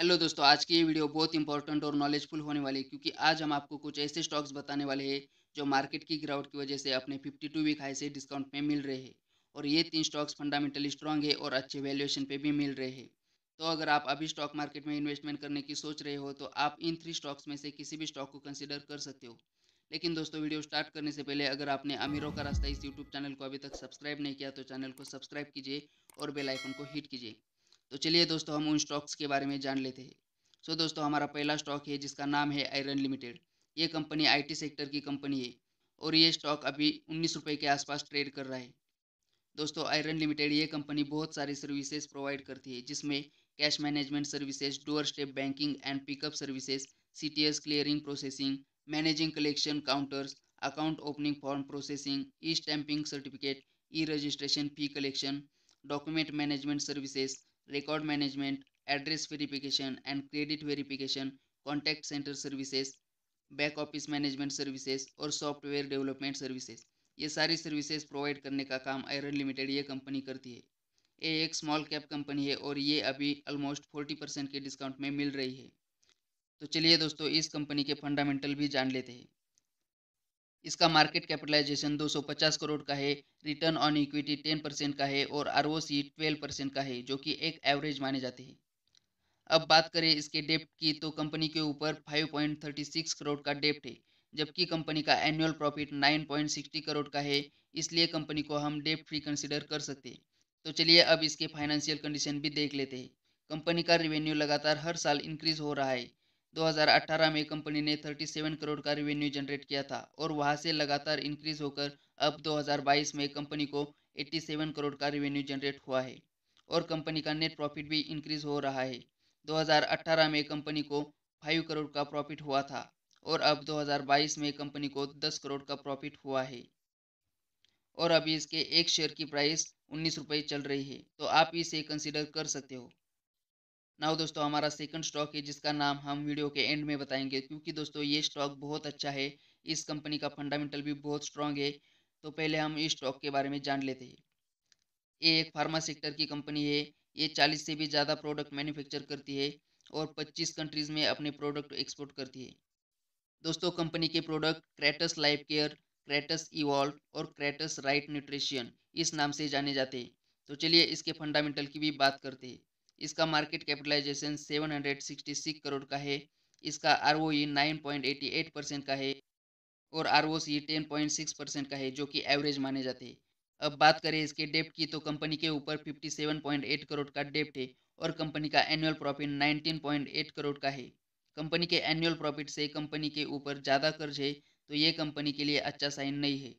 hello दोस्तों आज की ये वीडियो बहुत इंपॉर्टेंट और नॉलेजफुल होने वाली है क्योंकि आज हम आपको कुछ ऐसे स्टॉक्स बताने वाले हैं जो मार्केट की गिरावट की वजह से अपने 52 वीक हाई से डिस्काउंट में मिल रहे हैं और ये तीन स्टॉक्स फंडामेंटली स्ट्रांग है और अच्छे वैल्यूएशन पे भी मिल रहे हैं तो अगर आप अभी स्टॉक मार्केट में इन्वेस्टमेंट करने की सोच रहे हो तो आप इन थ्री स्टॉक्स में से किसी भी स्टॉक को कंसिडर कर सकते हो लेकिन दोस्तों वीडियो स्टार्ट करने से पहले अगर आपने अमीरों का रास्ता इस यूट्यूब चैनल को अभी तक सब्सक्राइब नहीं किया तो चैनल को सब्सक्राइब कीजिए और बेलाइकन को हिट कीजिए तो चलिए दोस्तों हम उन स्टॉक्स के बारे में जान लेते हैं सो दोस्तों हमारा पहला स्टॉक है जिसका नाम है आयरन लिमिटेड ये कंपनी आईटी सेक्टर की कंपनी है और ये स्टॉक अभी उन्नीस रुपये के आसपास ट्रेड कर रहा है दोस्तों आयरन लिमिटेड ये कंपनी बहुत सारी सर्विसेज प्रोवाइड करती है जिसमें cash management services door step banking and pickup services C T S clearing processing managing collection counters account opening form processing e stamping certificate e registration fee collection document management services record management address verification and credit verification contact centre services back office management services और software development services ये सारी services provide करने का काम iron Limited ये company करती है ये एक स्मॉल कैप कंपनी है और ये अभी ऑलमोस्ट फोर्टी परसेंट के डिस्काउंट में मिल रही है तो चलिए दोस्तों इस कंपनी के फंडामेंटल भी जान लेते हैं इसका मार्केट कैपिटलाइजेशन 250 करोड़ का है रिटर्न ऑन इक्विटी 10 परसेंट का है और R O C twelve percent का है जो कि एक एवरेज माने जाते हैं अब बात करें इसके डेप्ट की तो कंपनी के ऊपर 5.36 करोड़ का डेप्ट है जबकि कंपनी का एनुअल प्रॉफिट 9.60 करोड़ का है इसलिए कंपनी को हम डेप्ट फ्री कंसिडर कर सकते हैं तो चलिए अब इसके फाइनेंशियल कंडीशन भी देख लेते हैं कंपनी का रिवेन्यू लगातार हर साल इंक्रीज हो रहा है 2018 में कंपनी ने 37 करोड़ का रेवेन्यू जनरेट किया था और वहां से लगातार इंक्रीज होकर अब 2022 में कंपनी को 87 करोड़ का रेवेन्यू जनरेट हुआ है और कंपनी का नेट प्रॉफिट भी इंक्रीज हो रहा है 2018 में कंपनी को 5 करोड़ का प्रॉफिट हुआ था और अब 2022 में कंपनी को 10 करोड़ का प्रॉफिट हुआ है और अभी इसके एक शेयर की प्राइस उन्नीस रुपये चल रही है तो आप इसे कंसिडर कर सकते हो नाउ दोस्तों हमारा सेकंड स्टॉक है जिसका नाम हम वीडियो के एंड में बताएंगे क्योंकि दोस्तों ये स्टॉक बहुत अच्छा है इस कंपनी का फंडामेंटल भी बहुत स्ट्रांग है तो पहले हम इस स्टॉक के बारे में जान लेते हैं ये एक फार्मा सेक्टर की कंपनी है ये चालीस से भी ज़्यादा प्रोडक्ट मैन्युफैक्चर करती है और पच्चीस कंट्रीज़ में अपने प्रोडक्ट एक्सपोर्ट करती है दोस्तों कंपनी के प्रोडक्ट क्रेटस लाइफ केयर क्रेटस इवॉल्व और क्रेटस राइट न्यूट्रिशियन इस नाम से जाने जाते हैं तो चलिए इसके फंडामेंटल की भी बात करते हैं इसका मार्केट कैपिटलाइजेशन 766 करोड़ का है इसका R O E nine percent का है और R O C ten point six percent का है जो कि एवरेज माने जाते हैं अब बात करें इसके डेप्ट की तो कंपनी के ऊपर fifty seven point eight crore का डेप्ट है और कंपनी का annual profit 19.8 point eight crore का है कंपनी के एनुअल प्रॉफिट से कंपनी के ऊपर ज़्यादा कर्ज है तो ये कंपनी के लिए अच्छा साइन नहीं है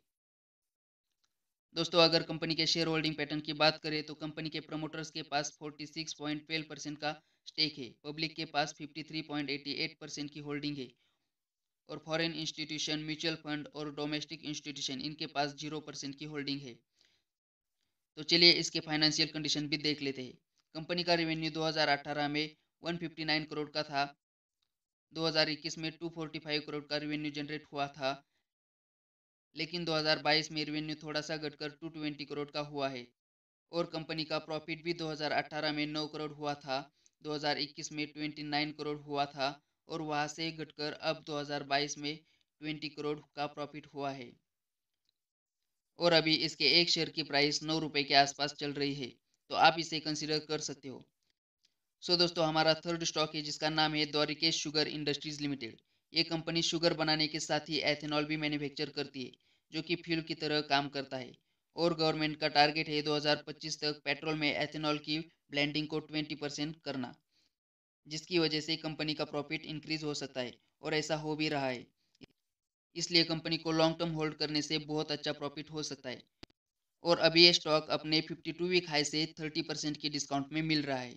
दोस्तों अगर कंपनी के शेयर होल्डिंग पैटर्न की बात करें तो कंपनी के प्रमोटर्स के पास 46.12 परसेंट का स्टेक है पब्लिक के पास 53.88 परसेंट की होल्डिंग है और फॉरेन इंस्टीट्यूशन म्यूचुअल फंड और डोमेस्टिक इंस्टीट्यूशन इनके पास जीरो परसेंट की होल्डिंग है तो चलिए इसके फाइनेंशियल कंडीशन भी देख लेते हैं कंपनी का रेवेन्यू दो में वन करोड़ का था दो में टू करोड़ का रेवेन्यू जनरेट हुआ था लेकिन 2022 में रेवेन्यू थोड़ा सा घटकर 220 करोड़ का हुआ है और कंपनी का प्रॉफिट भी 2018 में 9 करोड़ हुआ था 2021 में 29 करोड़ हुआ था और वहाँ से घटकर अब 2022 में 20 करोड़ का प्रॉफिट हुआ है और अभी इसके एक शेयर की प्राइस नौ रुपये के आसपास चल रही है तो आप इसे कंसिडर कर सकते हो सो so दोस्तों हमारा थर्ड स्टॉक है जिसका नाम है द्वारिकेश शुगर इंडस्ट्रीज लिमिटेड ये कंपनी शुगर बनाने के साथ ही एथेनॉल भी मैन्युफैक्चर करती है जो कि फ्यूल की तरह काम करता है और गवर्नमेंट का टारगेट है 2025 तक पेट्रोल में एथेनॉल की ब्लेंडिंग को 20 परसेंट करना जिसकी वजह से कंपनी का प्रॉफिट इंक्रीज हो सकता है और ऐसा हो भी रहा है इसलिए कंपनी को लॉन्ग टर्म होल्ड करने से बहुत अच्छा प्रॉफिट हो सकता है और अभी ये स्टॉक अपने 52 वीक हाई से 30 परसेंट के डिस्काउंट में मिल रहा है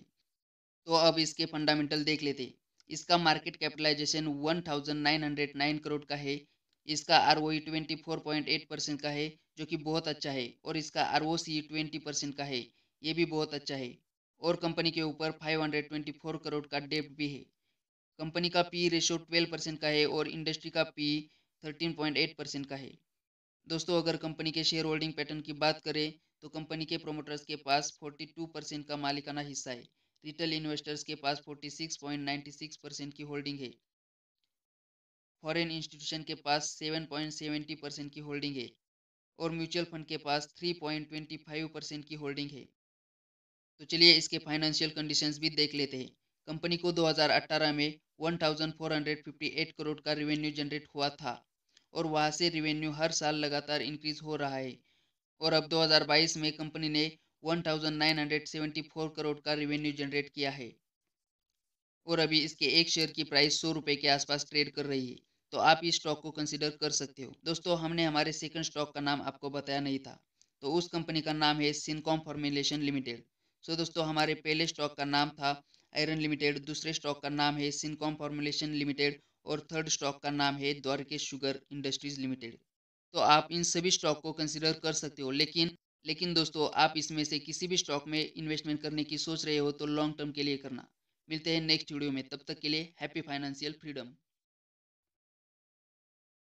तो अब इसके फंडामेंटल देख लेते इसका मार्केट कैपिटलाइजेशन वन करोड़ का है इसका R O twenty four point eight percent का है जो कि बहुत अच्छा है और इसका R O C twenty percent का है ये भी बहुत अच्छा है और कंपनी के ऊपर five hundred twenty four crore का डेप भी है कंपनी का पी रेशो ट्वेल्व परसेंट का है और इंडस्ट्री का P thirteen point eight percent का है दोस्तों अगर कंपनी के शेयर होल्डिंग पैटर्न की बात करें तो कंपनी के प्रोमोटर्स के पास फोर्टी टू परसेंट का मालिकाना हिस्सा है रिटेल इन्वेस्टर्स के पास forty six point ninety six percent की होल्डिंग है फॉरेन इंस्टीट्यूशन के पास 7.70 परसेंट की होल्डिंग है और म्यूचुअल फंड के पास 3.25 परसेंट की होल्डिंग है तो चलिए इसके फाइनेंशियल कंडीशंस भी देख लेते हैं कंपनी को 2018 में 1458 करोड़ का रेवेन्यू जनरेट हुआ था और वहाँ से रेवेन्यू हर साल लगातार इंक्रीज हो रहा है और अब 2022 में कंपनी ने 1974 करोड़ का रेवेन्यू जनरेट किया है और अभी इसके एक शेयर की प्राइस सौ रुपये के आसपास ट्रेड कर रही है तो आप इस स्टॉक को कंसिडर कर सकते हो दोस्तों हमने हमारे सेकंड स्टॉक का नाम आपको बताया नहीं था तो उस कंपनी का नाम है सिनकॉम फॉर्मुलेशन लिमिटेड सो दोस्तों हमारे पहले स्टॉक का नाम था आयरन लिमिटेड दूसरे स्टॉक का नाम है सिनकॉम फॉर्मुलेशन लिमिटेड और थर्ड स्टॉक का नाम है द्वारकेश शुगर इंडस्ट्रीज लिमिटेड तो आप इन सभी स्टॉक को कंसिडर कर सकते हो लेकिन लेकिन दोस्तों आप इसमें से किसी भी स्टॉक में इन्वेस्टमेंट करने की सोच रहे हो तो लॉन्ग टर्म के लिए करना मिलते हैं नेक्स्ट वीडियो में तब तक के लिए हैप्पी फाइनेंशियल फ्रीडम